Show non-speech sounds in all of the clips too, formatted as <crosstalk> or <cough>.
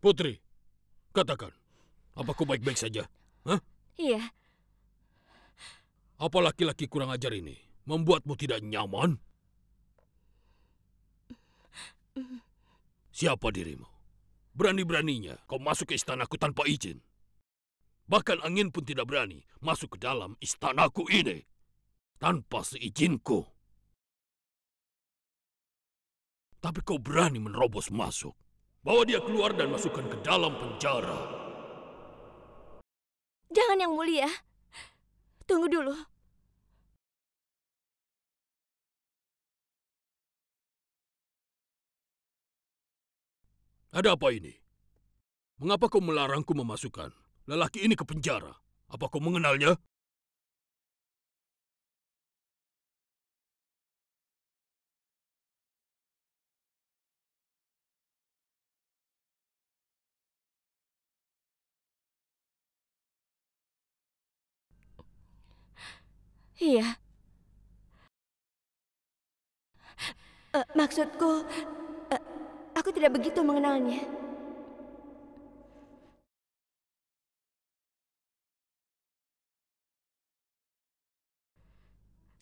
Putri, katakan, apa kau baik-baik saja? Hah? Iya. Apa laki-laki kurang ajar ini membuatmu tidak nyaman? Siapa dirimu? Berani-beraninya kau masuk ke istanaku tanpa izin. Bahkan angin pun tidak berani masuk ke dalam istanaku ini tanpa seizinku. Tapi kau berani menerobos masuk. Bawa dia keluar dan masukkan ke dalam penjara. Jangan yang mulia. Tunggu dulu. Ada apa ini? Mengapa kau melarangku memasukkan lelaki ini ke penjara? Apa kau mengenalnya? Iya. Uh, maksudku, uh, aku tidak begitu mengenalnya.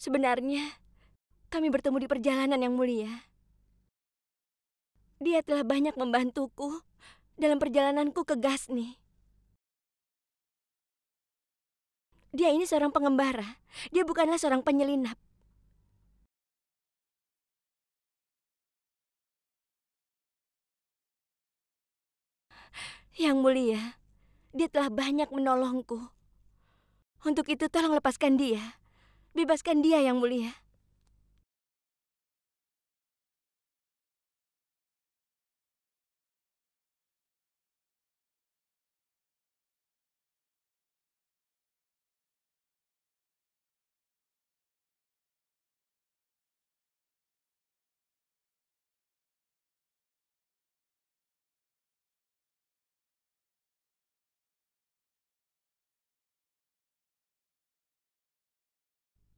Sebenarnya, kami bertemu di perjalanan yang mulia. Dia telah banyak membantuku dalam perjalananku ke Gasni. Dia ini seorang pengembara. Dia bukanlah seorang penyelinap. Yang mulia, dia telah banyak menolongku. Untuk itu tolong lepaskan dia. Bebaskan dia yang mulia.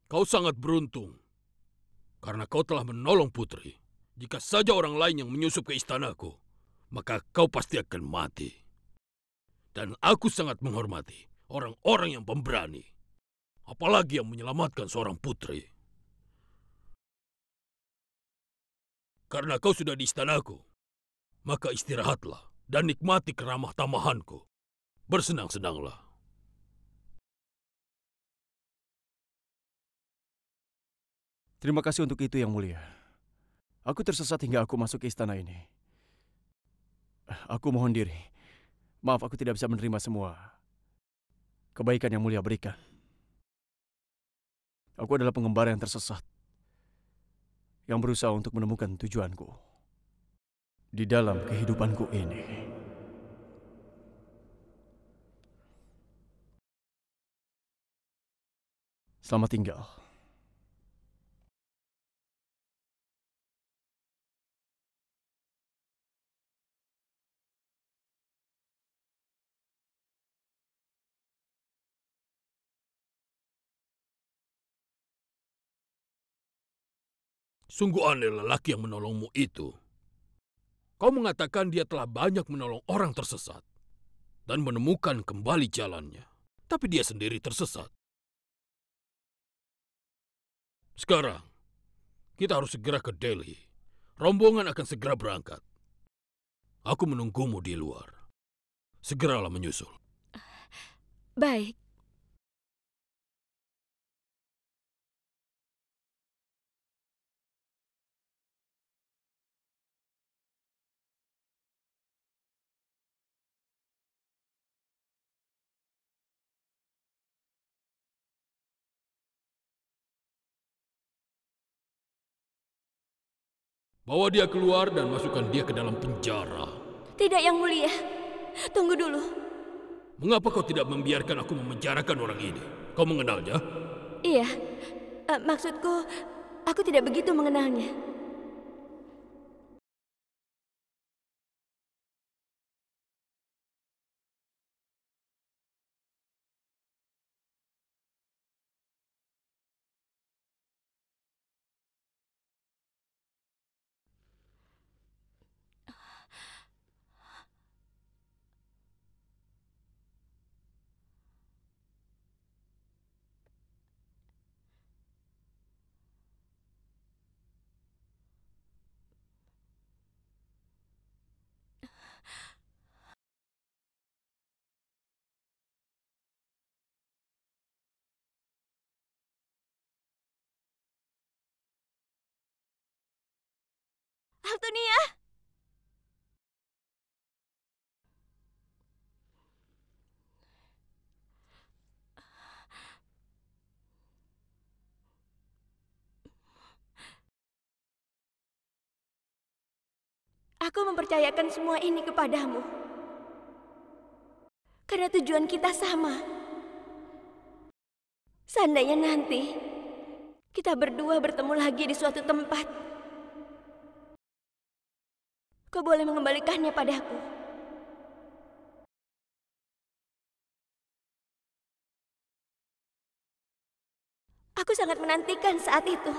Kau sangat beruntung karena kau telah menolong putri. Jika saja orang lain yang menyusup ke istanaku, maka kau pasti akan mati. Dan aku sangat menghormati orang-orang yang pemberani, apalagi yang menyelamatkan seorang putri. Karena kau sudah di istanaku, maka istirahatlah dan nikmati keramah tamahanku. Bersenang-senanglah. Terima kasih untuk itu, Yang Mulia. Aku tersesat hingga aku masuk ke istana ini. Aku mohon diri. Maaf, aku tidak bisa menerima semua kebaikan Yang Mulia berikan. Aku adalah pengembara yang tersesat yang berusaha untuk menemukan tujuanku di dalam kehidupanku ini. Selamat tinggal. Sungguh aneh lelaki yang menolongmu itu. Kau mengatakan dia telah banyak menolong orang tersesat dan menemukan kembali jalannya. Tapi dia sendiri tersesat. Sekarang, kita harus segera ke Delhi. Rombongan akan segera berangkat. Aku menunggumu di luar. Segeralah menyusul. Baik. Bawa dia keluar dan masukkan dia ke dalam penjara. Tidak, Yang Mulia. Tunggu dulu. Mengapa kau tidak membiarkan aku memenjarakan orang ini? Kau mengenalnya? Iya. Uh, maksudku, aku tidak begitu mengenalnya. Haltonia! Ya. Aku mempercayakan semua ini kepadamu. Karena tujuan kita sama. Seandainya nanti kita berdua bertemu lagi di suatu tempat, Kau boleh mengembalikannya padaku. Aku sangat menantikan saat itu.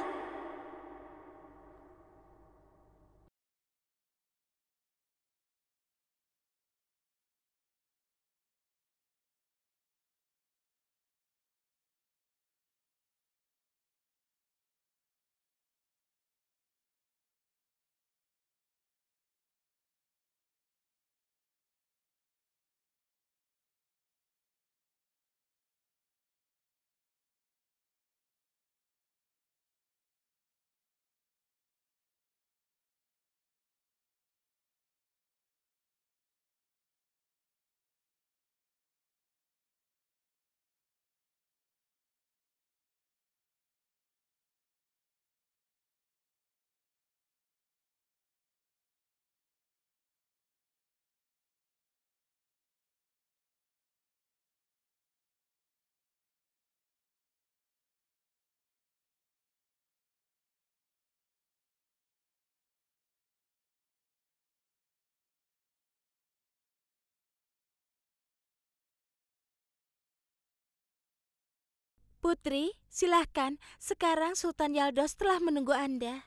Putri, silahkan. Sekarang Sultan Yaldos telah menunggu Anda.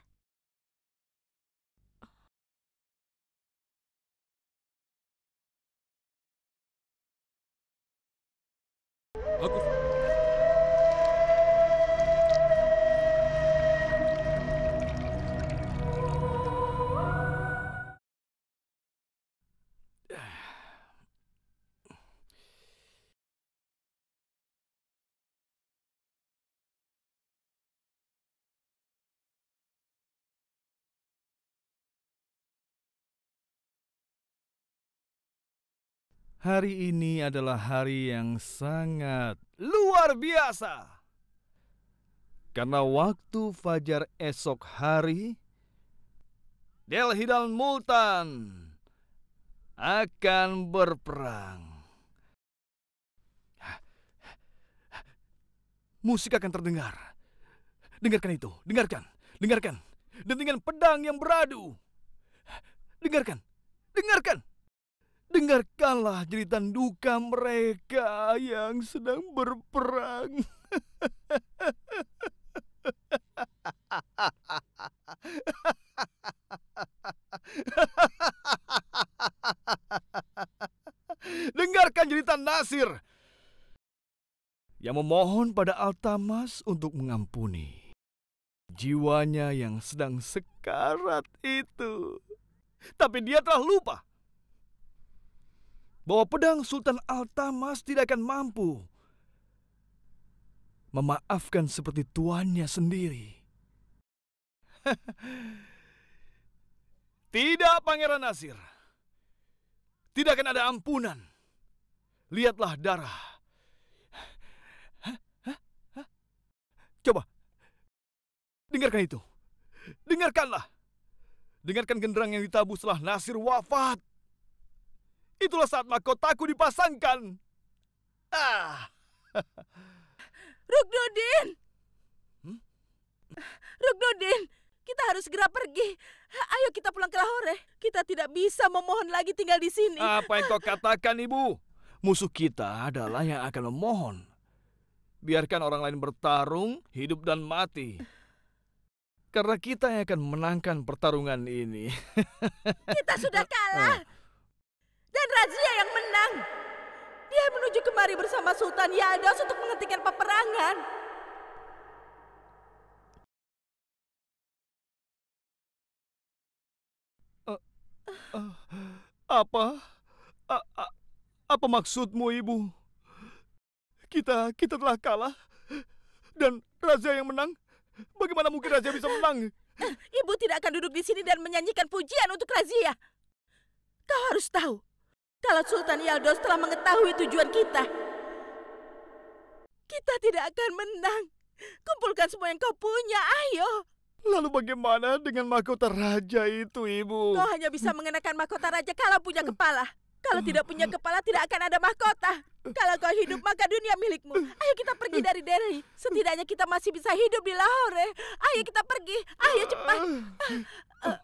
Aku Hari ini adalah hari yang sangat luar biasa. Karena waktu fajar esok hari, Delhi dan Multan akan berperang. Musik akan terdengar. Dengarkan itu, dengarkan, dengarkan. Dan dengan pedang yang beradu. Dengarkan, dengarkan. Dengarkanlah jeritan duka mereka yang sedang berperang. Dengarkan jeritan Nasir yang memohon pada Altamas untuk mengampuni jiwanya yang sedang sekarat itu. Tapi dia telah lupa bahwa pedang Sultan Altamas tidak akan mampu memaafkan seperti tuannya sendiri. <laughs> tidak, Pangeran Nasir. Tidak akan ada ampunan. Lihatlah darah. Coba, dengarkan itu. Dengarkanlah. Dengarkan genderang yang ditabuh setelah Nasir wafat. Itulah saat mahkotaku dipasangkan. Ah. <laughs> Ruknudin! Hmm? Ruknudin, kita harus segera pergi. Ayo kita pulang ke Lahore. Kita tidak bisa memohon lagi tinggal di sini. Apa yang kau katakan, Ibu? Musuh kita adalah yang akan memohon. Biarkan orang lain bertarung, hidup dan mati. Karena kita yang akan menangkan pertarungan ini. Kita sudah <laughs> kalah. Ah. Dan Razia yang menang. Dia menuju kemari bersama Sultan Yados untuk menghentikan peperangan. Eh, eh, apa? A -a apa maksudmu, Ibu? Kita kita telah kalah dan Raja yang menang. Bagaimana mungkin Raja bisa menang? Ibu tidak akan duduk di sini dan menyanyikan pujian untuk Razia. Kau harus tahu, kalau Sultan Yaldos telah mengetahui tujuan kita, kita tidak akan menang. Kumpulkan semua yang kau punya, ayo. Lalu bagaimana dengan mahkota raja itu, Ibu? Kau hanya bisa mengenakan mahkota raja kalau punya kepala. Kalau tidak punya kepala, tidak akan ada mahkota. Kalau kau hidup, maka dunia milikmu. Ayo kita pergi dari Delhi. Setidaknya kita masih bisa hidup di Lahore. Ayo kita pergi. Ayo cepat. Uh,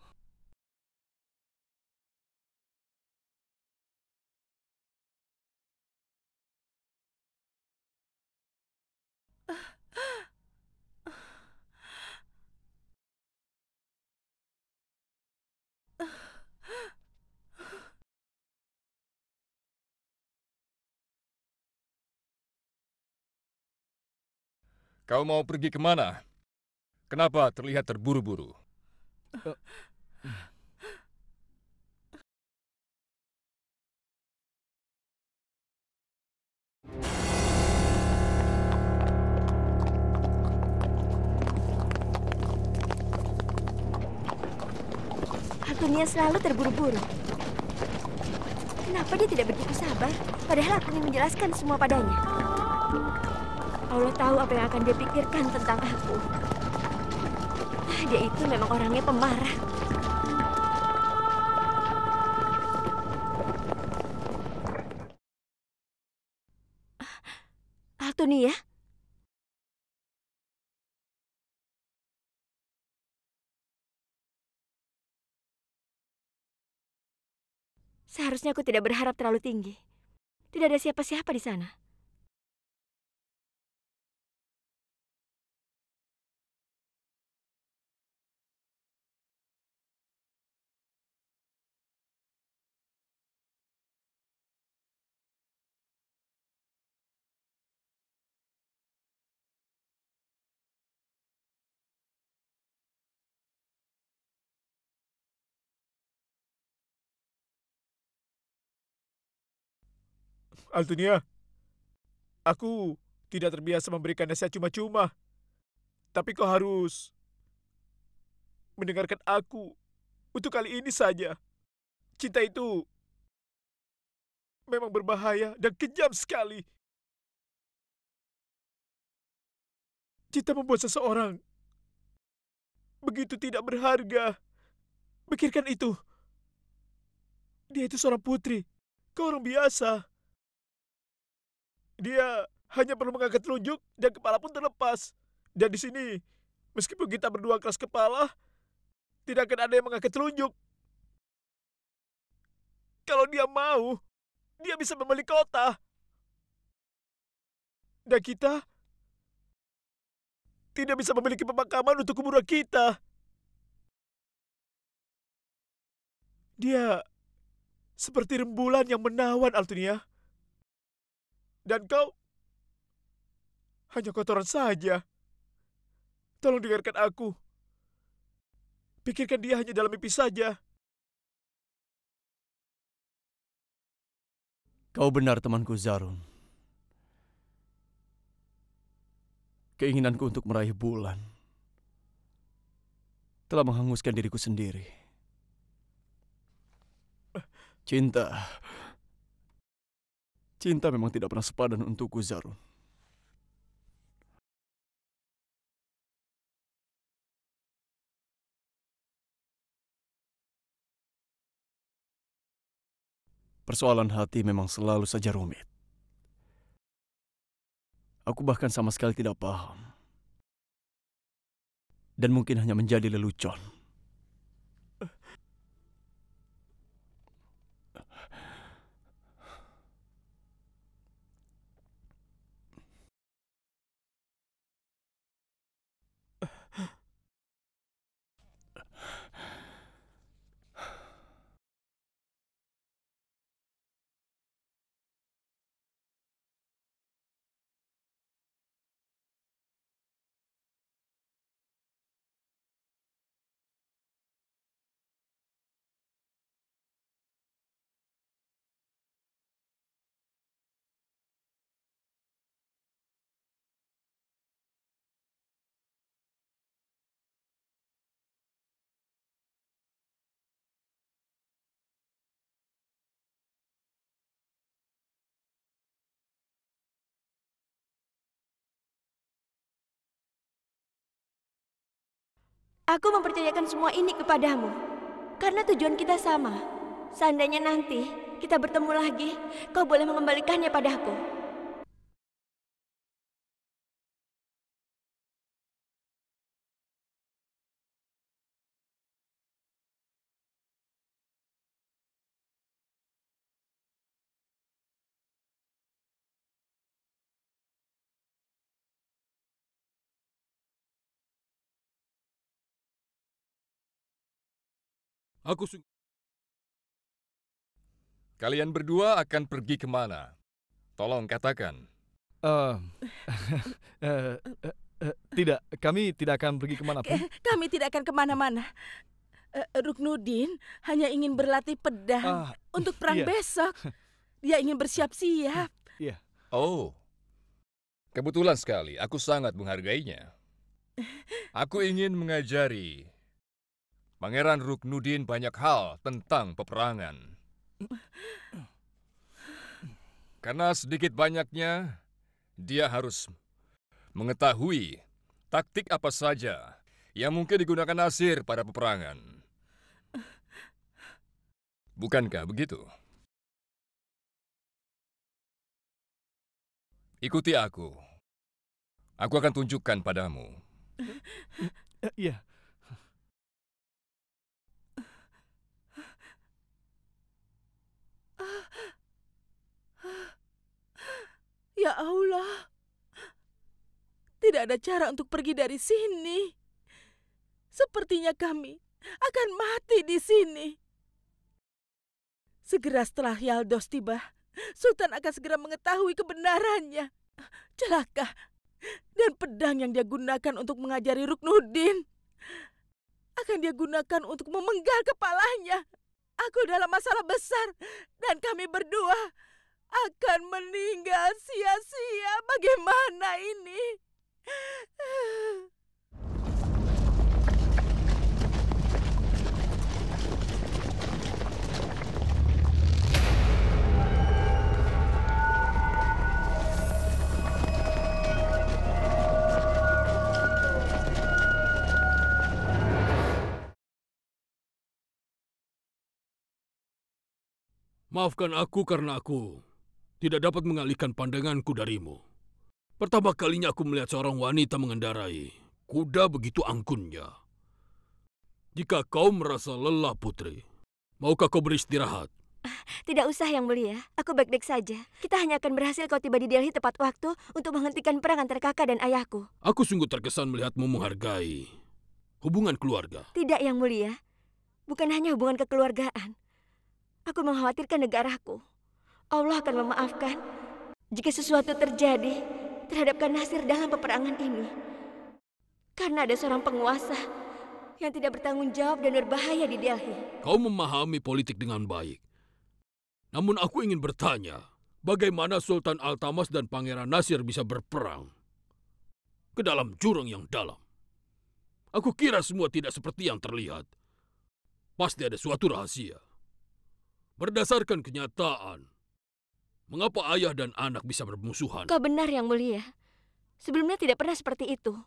Kau mau pergi kemana? Kenapa terlihat terburu-buru? Akunia selalu terburu-buru. Kenapa dia tidak begitu sabar? Padahal aku ingin menjelaskan semua padanya. Allah tahu apa yang akan dia pikirkan tentang aku. Dia itu memang orangnya pemarah. Altonia? ya? Seharusnya aku tidak berharap terlalu tinggi. Tidak ada siapa-siapa di sana. Altunia, aku tidak terbiasa memberikan nasihat cuma-cuma. Tapi kau harus mendengarkan aku untuk kali ini saja. Cinta itu memang berbahaya dan kejam sekali. Cinta membuat seseorang begitu tidak berharga. Pikirkan itu. Dia itu seorang putri. Kau orang biasa. Dia hanya perlu mengangkat telunjuk dan kepala pun terlepas. Dan di sini, meskipun kita berdua keras kepala, tidak akan ada yang mengangkat telunjuk. Kalau dia mau, dia bisa membeli kota. Dan kita tidak bisa memiliki pemakaman untuk kuburan kita. Dia seperti rembulan yang menawan, Altunia. Dan kau hanya kotoran saja. Tolong dengarkan aku. Pikirkan dia hanya dalam mimpi saja. Kau benar temanku Zarun. Keinginanku untuk meraih bulan telah menghanguskan diriku sendiri. Cinta Cinta memang tidak pernah sepadan untukku, Zarun. Persoalan hati memang selalu saja rumit. Aku bahkan sama sekali tidak paham. Dan mungkin hanya menjadi lelucon. Aku mempercayakan semua ini kepadamu. Karena tujuan kita sama. Seandainya nanti kita bertemu lagi, kau boleh mengembalikannya padaku. Aku sungguh... Kalian berdua akan pergi kemana? Tolong katakan. Uh, uh, uh, uh, tidak, kami tidak akan pergi kemana pun. Eh, kami tidak akan kemana-mana. Uh, Ruknudin hanya ingin berlatih pedang uh, untuk perang iya. besok. Dia ingin bersiap-siap. Iya. Oh, kebetulan sekali. Aku sangat menghargainya. Aku ingin mengajari Pangeran Ruknudin banyak hal tentang peperangan. Karena sedikit banyaknya, dia harus mengetahui taktik apa saja yang mungkin digunakan Nasir pada peperangan. Bukankah begitu? Ikuti aku. Aku akan tunjukkan padamu. Iya. Ya Allah, tidak ada cara untuk pergi dari sini. Sepertinya kami akan mati di sini. Segera setelah Yaldos tiba, Sultan akan segera mengetahui kebenarannya. Celaka. Dan pedang yang dia gunakan untuk mengajari Ruknuddin akan dia gunakan untuk memenggal kepalanya. Aku dalam masalah besar dan kami berdua akan meninggal sia-sia. Bagaimana ini? Maafkan aku karena aku tidak dapat mengalihkan pandanganku darimu. Pertama kalinya aku melihat seorang wanita mengendarai kuda begitu angkunnya. Jika kau merasa lelah, Putri, maukah kau beristirahat? Ah, tidak usah, Yang Mulia. Aku baik-baik saja. Kita hanya akan berhasil kau tiba di Delhi tepat waktu untuk menghentikan perang antara kakak dan ayahku. Aku sungguh terkesan melihatmu menghargai hubungan keluarga. Tidak, Yang Mulia. Bukan hanya hubungan kekeluargaan. Aku mengkhawatirkan negaraku. Allah akan memaafkan jika sesuatu terjadi terhadap Kanasir dalam peperangan ini. Karena ada seorang penguasa yang tidak bertanggung jawab dan berbahaya di Delhi. Kau memahami politik dengan baik. Namun aku ingin bertanya, bagaimana Sultan Altamas dan Pangeran Nasir bisa berperang ke dalam jurang yang dalam? Aku kira semua tidak seperti yang terlihat. Pasti ada suatu rahasia. Berdasarkan kenyataan, Mengapa ayah dan anak bisa bermusuhan? Kau benar, Yang Mulia. Sebelumnya tidak pernah seperti itu.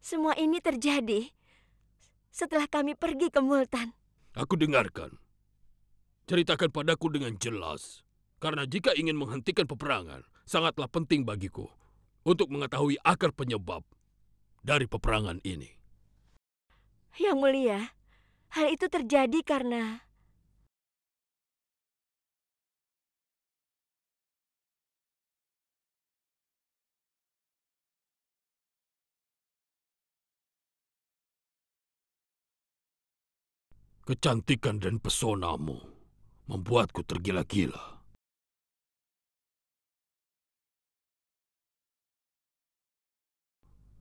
Semua ini terjadi setelah kami pergi ke Multan. Aku dengarkan. Ceritakan padaku dengan jelas. Karena jika ingin menghentikan peperangan, sangatlah penting bagiku untuk mengetahui akar penyebab dari peperangan ini. Yang mulia, hal itu terjadi karena Kecantikan dan pesonamu membuatku tergila-gila.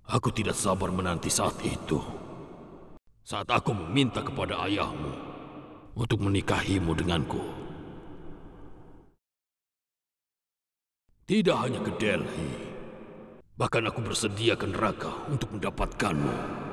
Aku tidak sabar menanti saat itu. Saat aku meminta kepada ayahmu untuk menikahimu denganku. Tidak hanya ke Delhi, bahkan aku bersedia ke neraka untuk mendapatkanmu.